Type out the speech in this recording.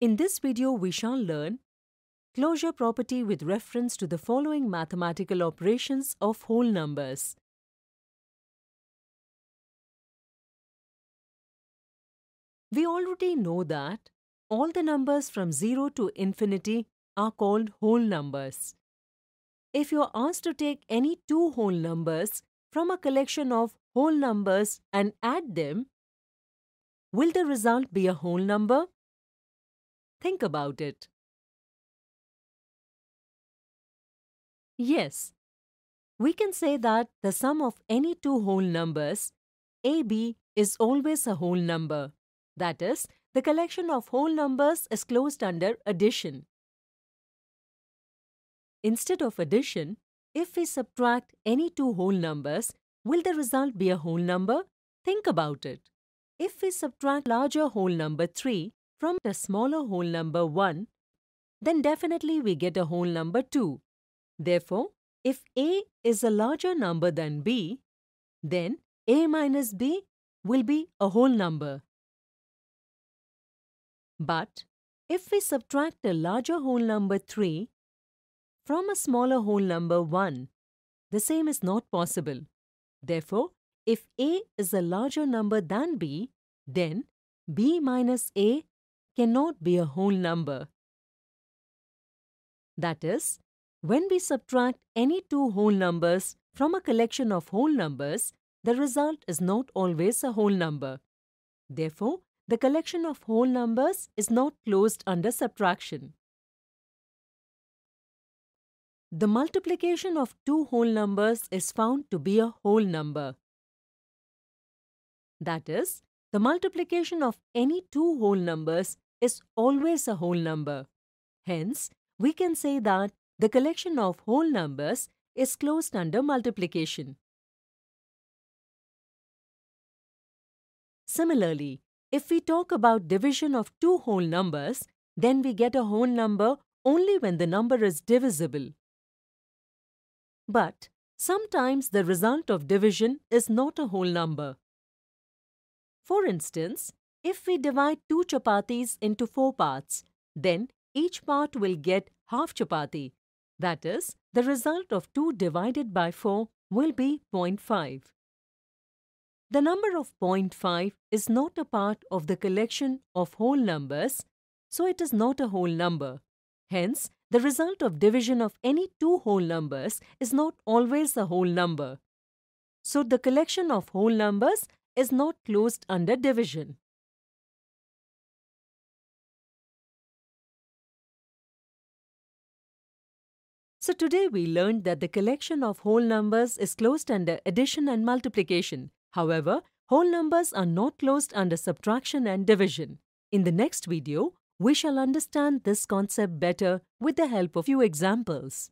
In this video, we shall learn closure property with reference to the following mathematical operations of whole numbers. We already know that all the numbers from 0 to infinity are called whole numbers. If you are asked to take any two whole numbers from a collection of whole numbers and add them, will the result be a whole number? Think about it. Yes, we can say that the sum of any two whole numbers, AB, is always a whole number. That is, the collection of whole numbers is closed under addition. Instead of addition, if we subtract any two whole numbers, will the result be a whole number? Think about it. If we subtract larger whole number 3, from the smaller whole number 1, then definitely we get a whole number 2. Therefore, if a is a larger number than b, then a minus b will be a whole number. But if we subtract a larger whole number 3 from a smaller whole number 1, the same is not possible. Therefore, if a is a larger number than b, then b minus a cannot be a whole number. That is, when we subtract any two whole numbers from a collection of whole numbers, the result is not always a whole number. Therefore, the collection of whole numbers is not closed under subtraction. The multiplication of two whole numbers is found to be a whole number. That is, the multiplication of any two whole numbers is always a whole number. Hence, we can say that the collection of whole numbers is closed under multiplication. Similarly, if we talk about division of two whole numbers, then we get a whole number only when the number is divisible. But sometimes the result of division is not a whole number. For instance, if we divide two chapatis into four parts, then each part will get half chapati. That is, the result of 2 divided by 4 will be 0.5. The number of 0.5 is not a part of the collection of whole numbers, so it is not a whole number. Hence, the result of division of any two whole numbers is not always a whole number. So the collection of whole numbers is not closed under division. So today we learned that the collection of whole numbers is closed under addition and multiplication. However, whole numbers are not closed under subtraction and division. In the next video, we shall understand this concept better with the help of few examples.